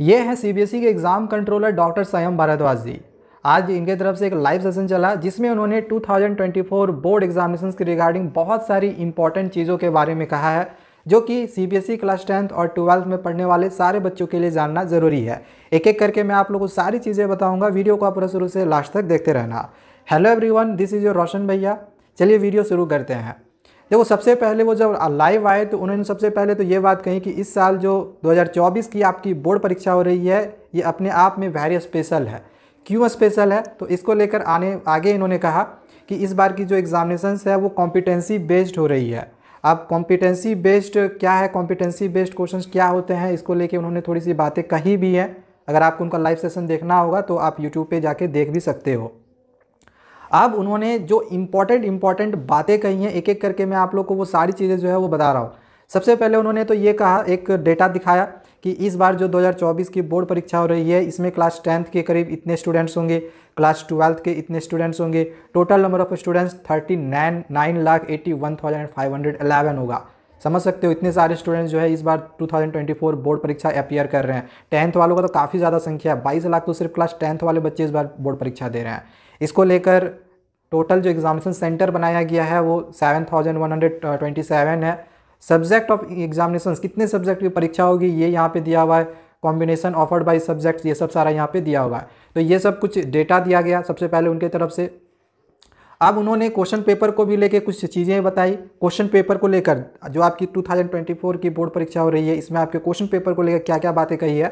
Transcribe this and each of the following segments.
ये है CBSE e के exam controller doctor Swayam Bhardwaj जी आज इनके तरफ से एक लाइव सेशन चला जिसमें उन्होंने 2024 बोर्ड एग्जामिनेशन के रिगार्डिंग बहुत सारी इंपॉर्टेंट चीज़ों के बारे में कहा है जो कि C B S E class tenth और ट्वेल्थ में पढ़ने वाले सारे बच्चों के लिए जानना ज़रूरी है एक एक करके मैं आप लोगों को सारी चीज़ें बताऊँगा वीडियो को आप शुरू से लास्ट तक देखते रहना hello one this is your Roshan भैया चलिए वीडियो शुरू करते हैं देखो सबसे पहले वो जब लाइव आए तो उन्होंने सबसे पहले तो ये बात कही कि इस साल जो 2024 की आपकी बोर्ड परीक्षा हो रही है ये अपने आप में वेरी स्पेशल है क्यों स्पेशल है तो इसको लेकर आने आगे इन्होंने कहा कि इस बार की जो एग्जामिनेशन है वो कॉम्पिटेंसी बेस्ड हो रही है अब कॉम्पिटेंसी बेस्ड क्या है कॉम्पिटेंसी बेस्ड क्वेश्चन क्या होते हैं इसको लेकर उन्होंने थोड़ी सी बातें कही भी हैं अगर आपको उनका लाइव सेशन देखना होगा तो आप यूट्यूब पर जाके देख भी सकते हो अब उन्होंने जो इम्पोर्टेंट इम्पॉर्टेंट बातें कही हैं एक एक करके मैं आप लोग को वो सारी चीज़ें जो है वो बता रहा हूँ सबसे पहले उन्होंने तो ये कहा एक डेटा दिखाया कि इस बार जो 2024 की बोर्ड परीक्षा हो रही है इसमें क्लास टेंथ के करीब इतने स्टूडेंट्स होंगे क्लास ट्वेल्थ के इतने स्टूडेंट्स होंगे total number of students thirty nine nine lakh eighty one thousand five hundred होगा समझ सकते हो इतने सारे स्टूडेंट्स जो है इस बार 2024 बोर्ड परीक्षा अपियर कर रहे हैं टेंथ वालों का तो काफ़ी ज़्यादा संख्या है बाईस लाख तो सिर्फ क्लास टेंथ वाले बच्चे इस बार बोर्ड परीक्षा दे रहे हैं इसको लेकर टोटल जो एग्जामिनेशन सेंटर बनाया गया है वो seven thousand one hundred twenty seven है सब्जेक्ट ऑफ एग्जामिनेशन कितने सब्जेक्ट की परीक्षा होगी ये यहाँ पे दिया हुआ है कॉम्बिनेशन ऑफर्ड बाई सब्जेक्ट्स ये सब सारा यहाँ पे दिया हुआ है तो ये सब कुछ डेटा दिया गया सबसे पहले उनके तरफ से अब उन्होंने क्वेश्चन पेपर को भी लेके कुछ चीज़ें बताई क्वेश्चन पेपर को लेकर जो आपकी टू की बोर्ड परीक्षा हो रही है इसमें आपके क्वेश्चन पेपर को लेकर क्या क्या बातें कही है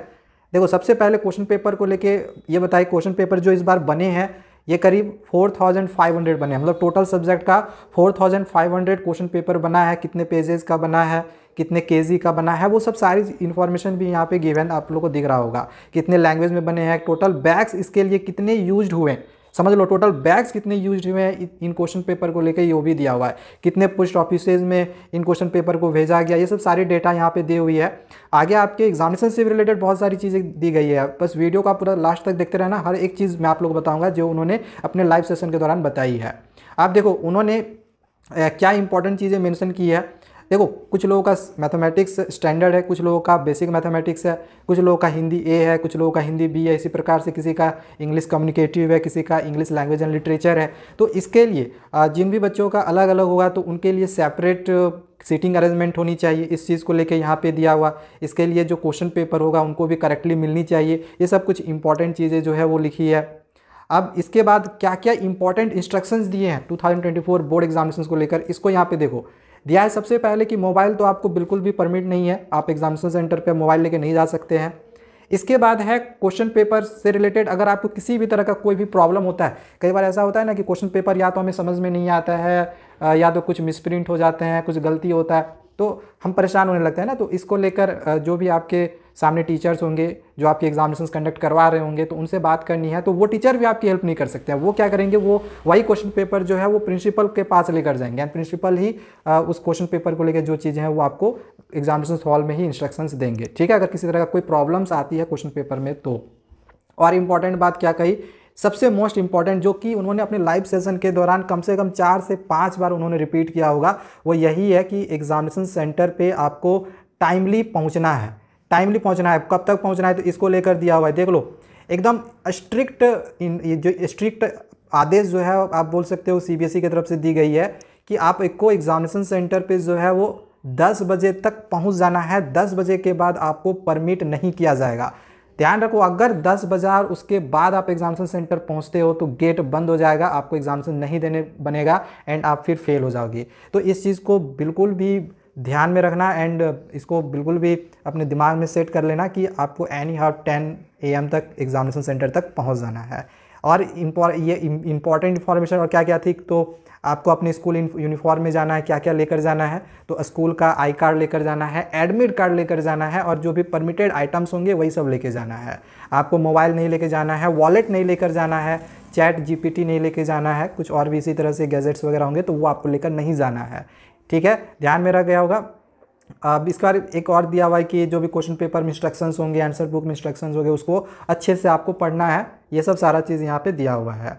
देखो सबसे पहले क्वेश्चन पेपर को लेके ये बताए क्वेश्चन पेपर जो इस बार बने हैं ये करीब 4500 बने मतलब टोटल सब्जेक्ट का 4500 क्वेश्चन पेपर बना है कितने पेजेस का बना है कितने के का बना है वो सब सारी इन्फॉर्मेशन भी यहाँ पे गिवन आप लोग को दिख रहा होगा कितने लैंग्वेज में बने हैं टोटल बैग्स इसके लिए कितने यूज हुए समझ लो टोटल बैग्स कितने यूज हुए हैं इन क्वेश्चन पेपर को लेकर ये भी दिया हुआ है कितने पोस्ट ऑफिसेज में इन क्वेश्चन पेपर को भेजा गया ये सब सारी डेटा यहाँ पे दी हुई है आगे आपके एग्जामिनेशन से रिलेटेड बहुत सारी चीज़ें दी गई है बस वीडियो का पूरा लास्ट तक देखते रहना हर एक चीज़ मैं आप लोग बताऊँगा जो उन्होंने अपने लाइव सेशन के दौरान बताई है आप देखो उन्होंने क्या इंपॉर्टेंट चीज़ें मैंशन की है देखो कुछ लोगों का मैथमेटिक्स स्टैंडर्ड है कुछ लोगों का बेसिक मैथमेटिक्स है कुछ लोगों का हिंदी ए है कुछ लोगों का हिंदी बी है इसी प्रकार से किसी का इंग्लिश कम्युनिकेटिव है किसी का इंग्लिश लैंग्वेज एंड लिटरेचर है तो इसके लिए जिन भी बच्चों का अलग अलग होगा तो उनके लिए सेपरेट सीटिंग अरेंजमेंट होनी चाहिए इस चीज़ को लेके यहाँ पे दिया हुआ इसके लिए जो क्वेश्चन पेपर होगा उनको भी करेक्टली मिलनी चाहिए ये सब कुछ इंपॉर्टेंट चीज़ें जो है वो लिखी है अब इसके बाद क्या क्या इंपॉर्टेंट इंस्ट्रक्शंस दिए हैं 2024 बोर्ड एग्जामिनेशन को लेकर इसको यहाँ पे देखो दिया है सबसे पहले कि मोबाइल तो आपको बिल्कुल भी परमिट नहीं है आप एग्जामिनेशन सेंटर पर मोबाइल लेके नहीं जा सकते हैं इसके बाद है क्वेश्चन पेपर से रिलेटेड अगर आपको किसी भी तरह का कोई भी प्रॉब्लम होता है कई बार ऐसा होता है ना कि क्वेश्चन पेपर या तो हमें समझ में नहीं आता है या तो कुछ मिसप्रिंट हो जाते हैं कुछ गलती होता है तो हम परेशान होने लगते हैं ना तो इसको लेकर जो भी आपके सामने टीचर्स होंगे जो आपके एग्जामिनेशन कंडक्ट करवा रहे होंगे तो उनसे बात करनी है तो वो टीचर भी आपकी हेल्प नहीं कर सकते हैं वो क्या करेंगे वो वही क्वेश्चन पेपर जो है वो प्रिंसिपल के पास लेकर जाएंगे एंड प्रिंसिपल ही उस क्वेश्चन पेपर को लेकर जो चीज़ें हैं वो आपको एग्जामिनेशन हॉल में ही इंस्ट्रक्शंस देंगे ठीक है अगर किसी तरह का कोई प्रॉब्लम्स आती है क्वेश्चन पेपर में तो और इम्पॉर्टेंट बात क्या कही सबसे मोस्ट इंपॉर्टेंट जो कि उन्होंने अपने लाइव सेशन के दौरान कम से कम चार से पाँच बार उन्होंने रिपीट किया होगा वो यही है कि एग्जामिनेशन सेंटर पर आपको टाइमली पहुँचना है टाइमली पहुँचना है कब तक पहुँचना है तो इसको लेकर दिया हुआ है देख लो एकदम स्ट्रिक्ट जो स्ट्रिक्ट आदेश जो है आप बोल सकते हो सीबीएसई e की तरफ से दी गई है कि आप को एग्जामिनेशन सेंटर पे जो है वो 10 बजे तक पहुंच जाना है 10 बजे के बाद आपको परमिट नहीं किया जाएगा ध्यान रखो अगर दस बजार उसके बाद आप एग्जामेशन सेंटर पहुंचते हो तो गेट बंद हो जाएगा आपको एग्जामेशन नहीं देने बनेगा एंड आप फिर फेल हो जाओगे तो इस चीज़ को बिल्कुल भी ध्यान में रखना एंड इसको बिल्कुल भी अपने दिमाग में सेट कर लेना कि आपको एनी हाउ टेन ए तक एग्जामिनेशन सेंटर तक पहुँच जाना है और ये इंपॉर्टेंट इन्फॉर्मेशन और क्या क्या थी तो आपको अपने स्कूल यूनिफॉर्म में जाना है क्या क्या लेकर जाना है तो स्कूल का आई कार्ड लेकर जाना है एडमिट कार्ड लेकर जाना है और जो भी परमिटेड आइटम्स होंगे वही सब लेके जाना है आपको मोबाइल नहीं लेके जाना है वॉलेट नहीं लेकर जाना है चैट जीपीटी नहीं लेके जाना है कुछ और भी इसी तरह से गैजेट्स वगैरह होंगे तो वो आपको लेकर नहीं जाना है ठीक है ध्यान में रख गया होगा अब इसका एक और दिया हुआ है कि जो भी क्वेश्चन पेपर में इंस्ट्रक्शंस होंगे आंसर बुक में इंस्ट्रक्शंस होंगे उसको अच्छे से आपको पढ़ना है ये सब सारा चीज़ यहाँ पे दिया हुआ है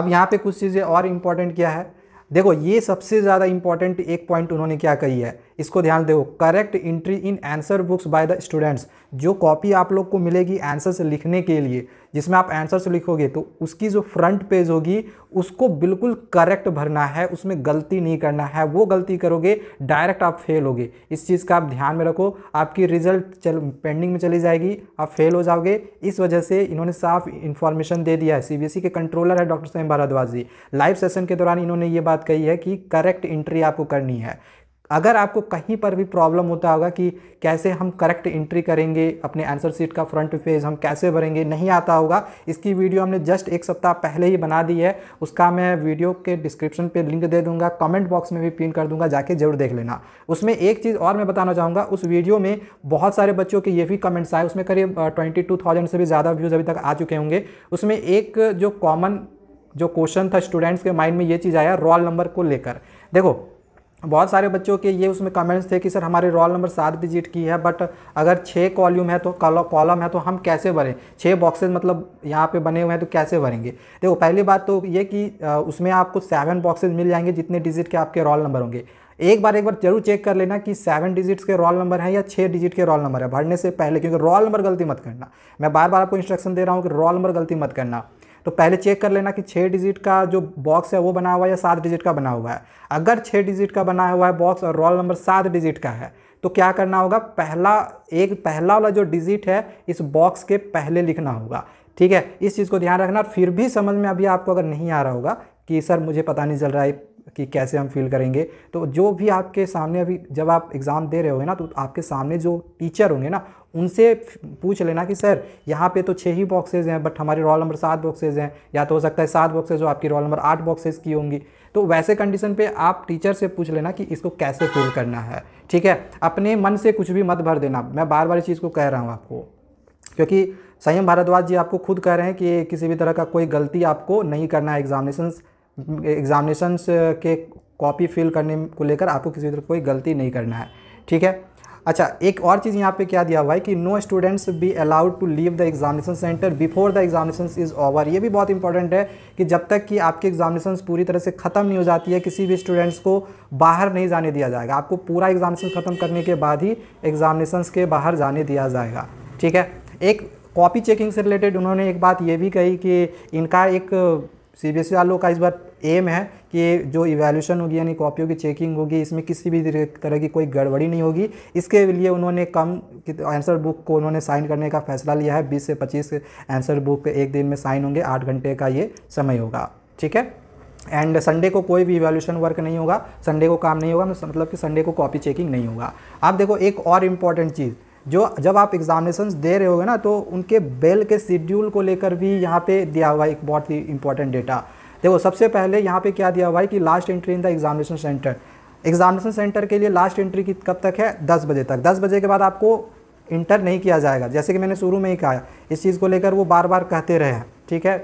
अब यहाँ पे कुछ चीज़ें और इम्पॉर्टेंट क्या है देखो ये सबसे ज़्यादा इंपॉर्टेंट एक पॉइंट उन्होंने क्या कही है इसको ध्यान दो correct entry in answer books by the students जो कॉपी आप लोग को मिलेगी आंसर लिखने के लिए जिसमें आप से लिखोगे तो उसकी जो फ्रंट पेज होगी उसको बिल्कुल करेक्ट भरना है उसमें गलती नहीं करना है वो गलती करोगे डायरेक्ट आप फेल होगे इस चीज़ का आप ध्यान में रखो आपकी रिजल्ट चल पेंडिंग में चली जाएगी आप फेल हो जाओगे इस वजह से इन्होंने साफ इन्फॉर्मेशन दे दिया है सी e के कंट्रोलर है डॉक्टर स्वयं भारद्वाज जी लाइव सेशन के दौरान इन्होंने ये बात कही है कि करेक्ट इंट्री आपको करनी है अगर आपको कहीं पर भी प्रॉब्लम होता होगा कि कैसे हम करेक्ट एंट्री करेंगे अपने आंसर सीट का फ्रंट पेज हम कैसे भरेंगे नहीं आता होगा इसकी वीडियो हमने जस्ट एक सप्ताह पहले ही बना दी है उसका मैं वीडियो के डिस्क्रिप्शन पे लिंक दे दूंगा कमेंट बॉक्स में भी पिन कर दूंगा जाके जरूर देख लेना उसमें एक चीज़ और मैं बताना चाहूँगा उस वीडियो में बहुत सारे बच्चों के ये भी कमेंट्स आए उसमें करीब ट्वेंटी से भी ज़्यादा व्यूज़ अभी तक आ चुके होंगे उसमें एक जो कॉमन जो क्वेश्चन था स्टूडेंट्स के माइंड में ये चीज़ आया रोल नंबर को लेकर देखो बहुत सारे बच्चों के ये उसमें कमेंट्स थे कि सर हमारे रोल नंबर सात डिजिट की है बट अगर छः कॉल्यूम है तो कॉलम है तो हम कैसे भरें छः बॉक्सेस मतलब यहाँ पे बने हुए हैं तो कैसे भरेंगे देखो पहली बात तो ये कि उसमें आपको सेवन बॉक्सेज मिल जाएंगे जितने डिजिट के आपके रोल नंबर होंगे एक बार एक बार जरूर चेक कर लेना कि सेवन डिजिट्स के रोल नंबर है या छः डिजिट के रोल नंबर है भरने से पहले क्योंकि रोल नंबर गलती मत करना मैं बार बार आपको इंस्ट्रक्शन दे रहा हूँ कि रोल नंबर गलती मत करना तो पहले चेक कर लेना कि छः डिजिट का जो बॉक्स है वो बना हुआ है या सात डिजिट का बना हुआ है अगर छः डिजिट का बना हुआ है बॉक्स और रोल नंबर सात डिजिट का है तो क्या करना होगा पहला एक पहला वाला जो डिजिट है इस बॉक्स के पहले लिखना होगा ठीक है इस चीज़ को ध्यान रखना और फिर भी समझ में अभी आपको अगर नहीं आ रहा होगा कि सर मुझे पता नहीं चल रहा है कि कैसे हम फील करेंगे तो जो भी आपके सामने अभी जब आप एग्ज़ाम दे रहे होंगे ना तो आपके सामने जो टीचर होंगे ना उनसे पूछ लेना कि सर यहाँ पे तो छः ही बॉक्सेज हैं बट हमारे रोल नंबर सात बॉक्सेज हैं या तो हो सकता है सात बॉक्सेज हो आपकी रोल नंबर आठ बॉक्सेज की होंगी तो वैसे कंडीशन पे आप टीचर से पूछ लेना कि इसको कैसे फिल करना है ठीक है अपने मन से कुछ भी मत भर देना मैं बार बार इस चीज़ को कह रहा हूँ आपको क्योंकि संयम भारद्वाज जी आपको खुद कह रहे हैं कि किसी भी तरह का कोई गलती आपको नहीं करना है एग्जामिनेशन एग्जामिनेशंस के कॉपी फिल करने को लेकर आपको किसी भी तरह कोई गलती नहीं करना है ठीक है अच्छा एक और चीज़ यहाँ पे क्या दिया हुआ है कि no students be allowed to leave the examination centre before the examination is over ये भी बहुत इंपॉर्टेंट है कि जब तक कि आपकी एग्जामिनेशन पूरी तरह से ख़त्म नहीं हो जाती है किसी भी स्टूडेंट्स को बाहर नहीं जाने दिया जाएगा आपको पूरा एग्जामिनेशन ख़त्म करने के बाद ही एग्जामिनेशन के बाहर जाने दिया जाएगा ठीक है एक कॉपी चेकिंग से रिलेटेड उन्होंने एक बात ये भी कही कि इनका एक सी बी एस वालों का इस बार एम है कि जो इवेल्यूशन होगी यानी कॉपियों की चेकिंग होगी इसमें किसी भी तरह की कोई गड़बड़ी नहीं होगी इसके लिए उन्होंने कम आंसर बुक को उन्होंने साइन करने का फैसला लिया है बीस से पच्चीस आंसर बुक एक दिन में साइन होंगे आठ घंटे का ये समय होगा ठीक है एंड संडे को कोई भी इवेल्यूशन वर्क नहीं होगा संडे को काम नहीं होगा मतलब, मतलब कि संडे को कॉपी चेकिंग नहीं होगा आप देखो एक और इम्पॉर्टेंट चीज़ जो जब आप एग्जामिनेशन दे रहे होगे ना तो उनके बेल के शेड्यूल को लेकर भी यहाँ पे दिया हुआ एक बहुत ही इंपॉर्टेंट डेटा देखो सबसे पहले यहाँ पे क्या दिया हुआ है कि last entry in the examination centre examination centre के लिए लास्ट एंट्री की कब तक है दस बजे तक दस बजे के बाद आपको इंटर नहीं किया जाएगा जैसे कि मैंने शुरू में ही कहा इस चीज़ को लेकर वो बार बार कहते रहे हैं ठीक है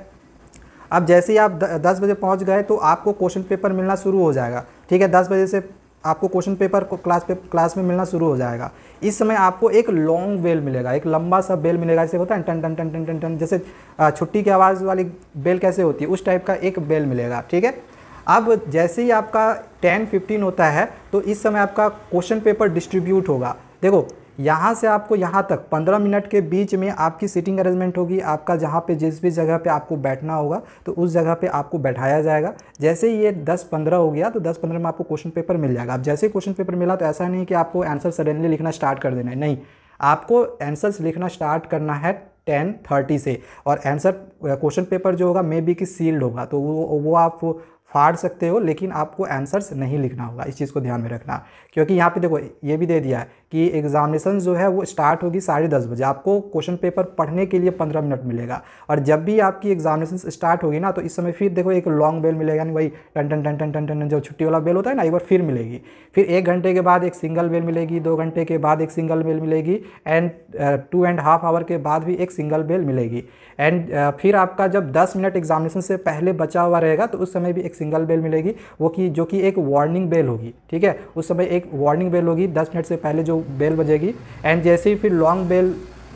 अब जैसे ही आप दस बजे पहुँच गए तो आपको क्वेश्चन पेपर मिलना शुरू हो जाएगा ठीक है दस बजे से आपको क्वेश्चन पेपर को क्लास पे क्लास में मिलना शुरू हो जाएगा इस समय आपको एक लॉन्ग बेल मिलेगा एक लंबा सा बेल मिलेगा जैसे होता है टन टन टन टन टन टन जैसे छुट्टी की आवाज़ वाली बेल कैसे होती है उस टाइप का एक बेल मिलेगा ठीक है अब जैसे ही आपका टेन फिफ्टीन होता है तो इस समय आपका क्वेश्चन पेपर डिस्ट्रीब्यूट होगा देखो यहाँ से आपको यहाँ तक 15 मिनट के बीच में आपकी सीटिंग अरेंजमेंट होगी आपका जहाँ पे जिस भी जगह पे आपको बैठना होगा तो उस जगह पे आपको बैठाया जाएगा जैसे ही ये 10-15 हो गया तो 10-15 में आपको क्वेश्चन पेपर मिल जाएगा अब जैसे क्वेश्चन पेपर मिला तो ऐसा नहीं कि आपको आंसर सडनली लिखना स्टार्ट कर देना है नहीं आपको आंसर्स लिखना स्टार्ट करना है टेन थर्टी से और आंसर क्वेश्चन पेपर जो होगा मे बी की सील्ड होगा तो वो वो आप फाड़ सकते हो लेकिन आपको आंसर्स नहीं लिखना होगा इस चीज़ को ध्यान में रखना क्योंकि यहाँ पे देखो ये भी दे दिया है कि एग्जामिनेशन जो है वो स्टार्ट होगी साढ़े दस बजे आपको क्वेश्चन पेपर पढ़ने के लिए पंद्रह मिनट मिलेगा और जब भी आपकी एग्जामिनेशन स्टार्ट होगी ना तो इस समय फिर देखो एक लॉन्ग बेल मिलेगा नहीं वही टन टन टन टन टन टन जो छुट्टी वाला बेल होता है ना एक बार फिर मिलेगी फिर एक घंटे के बाद एक सिंगल बेल मिलेगी दो घंटे के बाद एक सिंगल बेल मिलेगी and two and half hour के बाद भी एक सिंगल बेल मिलेगी एंड uh, फिर आपका जब दस मिनट एग्जामिनेशन से पहले बचा हुआ रहेगा तो उस समय भी एक एक सिंगल बेल मिलेगी वो कि जो कि एक वार्निंग बेल होगी ठीक है उस समय एक वार्निंग बेल होगी दस मिनट से पहले जो बेल बजेगी एंड जैसे ही फिर लॉन्ग बेल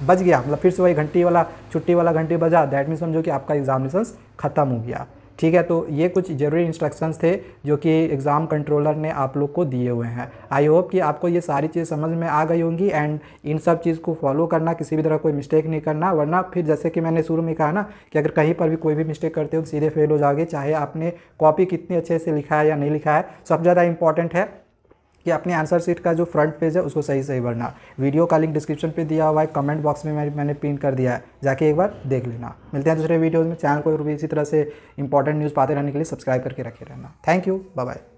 बज गया मतलब फिर से वही घंटी वाला छुट्टी वाला घंटी बजा दैट मीन्स समझो कि आपका एग्जामिनेशन खत्म हो गया ठीक है तो ये कुछ ज़रूरी इंस्ट्रक्शंस थे जो कि एग्ज़ाम कंट्रोलर ने आप लोग को दिए हुए हैं आई होप कि आपको ये सारी चीज़ समझ में आ गई होंगी एंड इन सब चीज़ को फॉलो करना किसी भी तरह कोई मिस्टेक नहीं करना वरना फिर जैसे कि मैंने शुरू में कहा ना कि अगर कहीं पर भी कोई भी मिस्टेक करते हो सीधे फेल हो जाओगे चाहे आपने कॉपी कितने अच्छे से लिखा है या नहीं लिखा है सबसे ज़्यादा इंपॉर्टेंट है कि अपने आंसर सीट का जो फ्रंट पेज है उसको सही सही भरना वीडियो का लिंक डिस्क्रिप्शन पे दिया हुआ है कमेंट बॉक्स में मैं, मैंने पिन कर दिया है जाके एक बार देख लेना मिलते हैं दूसरे वीडियोज़ में चैनल को भी इसी तरह से इंपॉर्टेंट न्यूज़ पाते रहने के लिए सब्सक्राइब करके रखे रहना थैंक यू बाय बाय